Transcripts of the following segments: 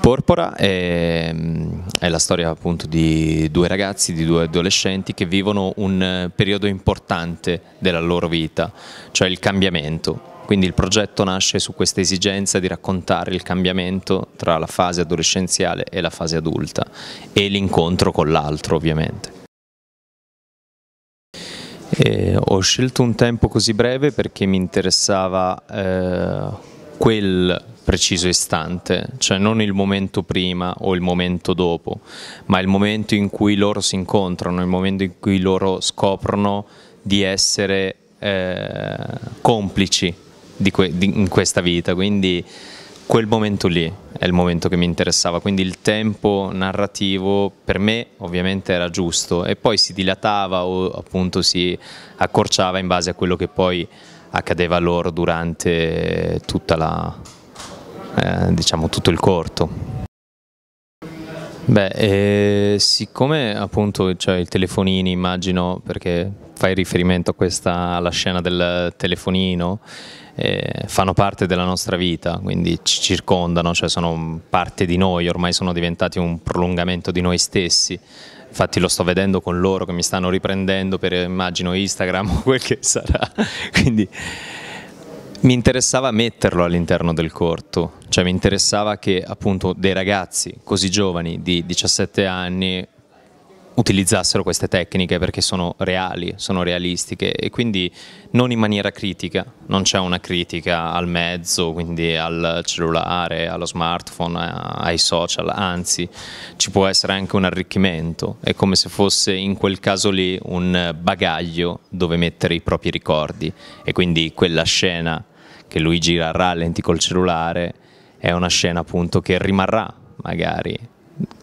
Porpora è, ehm, è, la storia appunto di due ragazzi, di due adolescenti che vivono un eh, periodo importante della loro vita, cioè il cambiamento. Quindi il progetto nasce su questa esigenza di raccontare il cambiamento tra la fase adolescenziale e la fase adulta e l'incontro con l'altro ovviamente. E eh, ho scelto un tempo così breve perché mi interessava eh, quel preciso istante, cioè non il momento prima o il momento dopo, ma il momento in cui loro si incontrano, il momento in cui loro scoprono di essere eh, complici di que di in questa vita, quindi quel momento lì è il momento che mi interessava, quindi il tempo narrativo per me ovviamente era giusto e poi si dilatava o appunto si accorciava in base a quello che poi accadeva loro durante tutta la, eh, diciamo tutto il corto. Beh, eh, siccome appunto cioè, il telefonino immagino, perché fai riferimento questa, alla scena del telefonino, eh, fanno parte della nostra vita, quindi ci circondano, cioè sono parte di noi, ormai sono diventati un prolungamento di noi stessi. Infatti lo sto vedendo con loro che mi stanno riprendendo per immagino Instagram o quel che sarà. Quindi mi interessava metterlo all'interno del corto, cioè mi interessava che appunto dei ragazzi così giovani di 17 anni utilizzassero queste tecniche perché sono reali, sono realistiche e quindi non in maniera critica, non c'è una critica al mezzo, quindi al cellulare, allo smartphone, ai social, anzi ci può essere anche un arricchimento, è come se fosse in quel caso lì un bagaglio dove mettere i propri ricordi e quindi quella scena che lui gira a rallenti col cellulare, è una scena appunto che rimarrà magari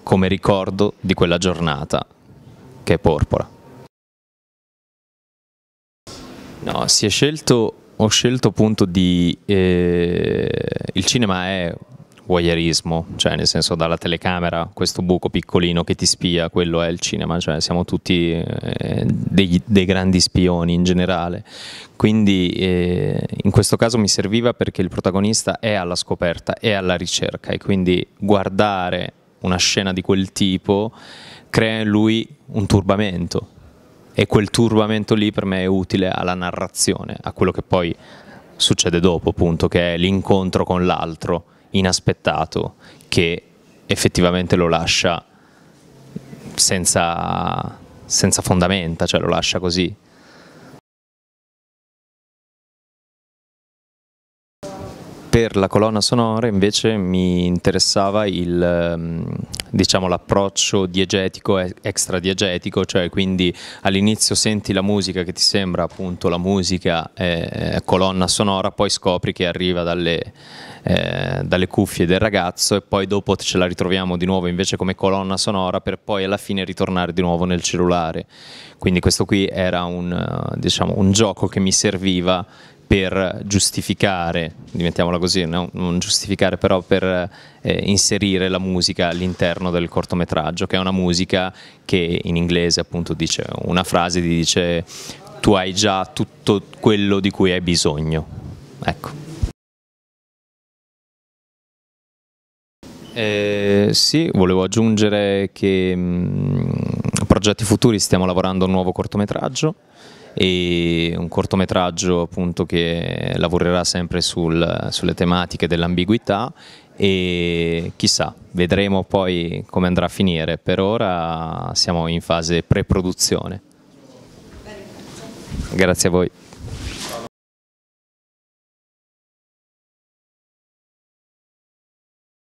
come ricordo di quella giornata che è porpora. No, si è scelto, ho scelto appunto di... Eh, il cinema è voyeurismo, cioè nel senso dalla telecamera questo buco piccolino che ti spia, quello è il cinema, cioè siamo tutti eh, dei, dei, grandi spioni in generale. Quindi eh, in questo caso mi serviva perché il protagonista è alla scoperta, è alla ricerca e quindi guardare una scena di quel tipo crea in lui un turbamento e quel turbamento lì per me è utile alla narrazione, a quello che poi succede dopo, appunto, che è l'incontro con l'altro inaspettato che effettivamente lo lascia senza, senza fondamenta, cioè lo lascia così. per la colonna sonora invece mi interessava il, ehm, diciamo, l'approccio diegetico extra diegetico, cioè quindi all'inizio senti la musica che ti sembra appunto la musica eh, eh, colonna sonora, poi scopri che arriva dalle, eh, dalle, cuffie del ragazzo e poi dopo ce la ritroviamo di nuovo invece come colonna sonora per poi alla fine ritornare di nuovo nel cellulare. Quindi questo qui era un, diciamo, un gioco che mi serviva per giustificare, diventiamola così, no? non giustificare però per eh, inserire la musica all'interno del cortometraggio, che è una musica che in inglese appunto dice una frase che dice tu hai già tutto quello di cui hai bisogno. Ecco. Eh, sì, volevo aggiungere che mh, mm, a progetti futuri stiamo lavorando a un nuovo cortometraggio e un cortometraggio appunto che lavorerà sempre sul, sulle tematiche dell'ambiguità e chissà, vedremo poi come andrà a finire, per ora siamo in fase pre-produzione. Grazie a voi.